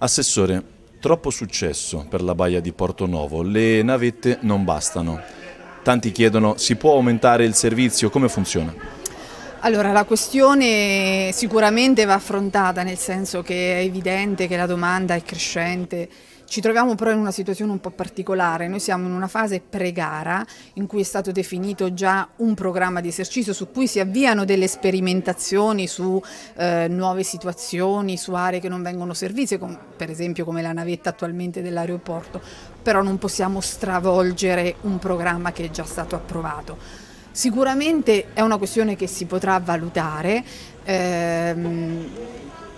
Assessore, troppo successo per la baia di Porto Portonovo, le navette non bastano. Tanti chiedono si può aumentare il servizio, come funziona? Allora la questione sicuramente va affrontata nel senso che è evidente che la domanda è crescente. Ci troviamo però in una situazione un po' particolare, noi siamo in una fase pre-gara in cui è stato definito già un programma di esercizio su cui si avviano delle sperimentazioni su eh, nuove situazioni, su aree che non vengono servite, come, per esempio come la navetta attualmente dell'aeroporto, però non possiamo stravolgere un programma che è già stato approvato. Sicuramente è una questione che si potrà valutare. Ehm,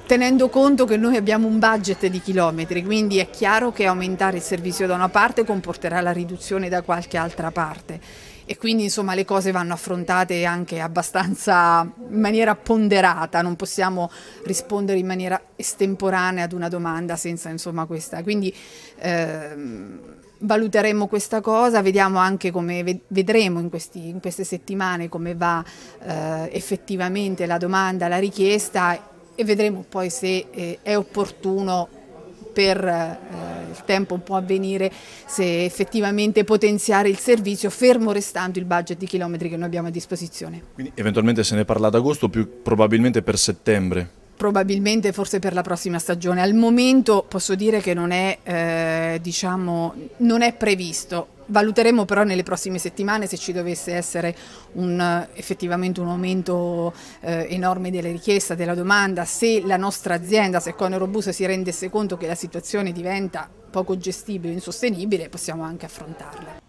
tenendo conto che noi abbiamo un budget di chilometri, quindi è chiaro che aumentare il servizio da una parte comporterà la riduzione da qualche altra parte e quindi insomma le cose vanno affrontate anche abbastanza in maniera ponderata, non possiamo rispondere in maniera estemporanea ad una domanda senza insomma questa. Quindi ehm, valuteremo questa cosa, vediamo anche come vedremo in, questi, in queste settimane come va eh, effettivamente la domanda, la richiesta e vedremo poi se eh, è opportuno per eh, il tempo un po' a se effettivamente potenziare il servizio fermo restando il budget di chilometri che noi abbiamo a disposizione. Quindi eventualmente se ne parla ad agosto più probabilmente per settembre? probabilmente forse per la prossima stagione. Al momento posso dire che non è, eh, diciamo, non è previsto. Valuteremo però nelle prossime settimane se ci dovesse essere un, effettivamente un aumento eh, enorme della richiesta, della domanda, se la nostra azienda, se Conerobus si rendesse conto che la situazione diventa poco gestibile, insostenibile, possiamo anche affrontarla.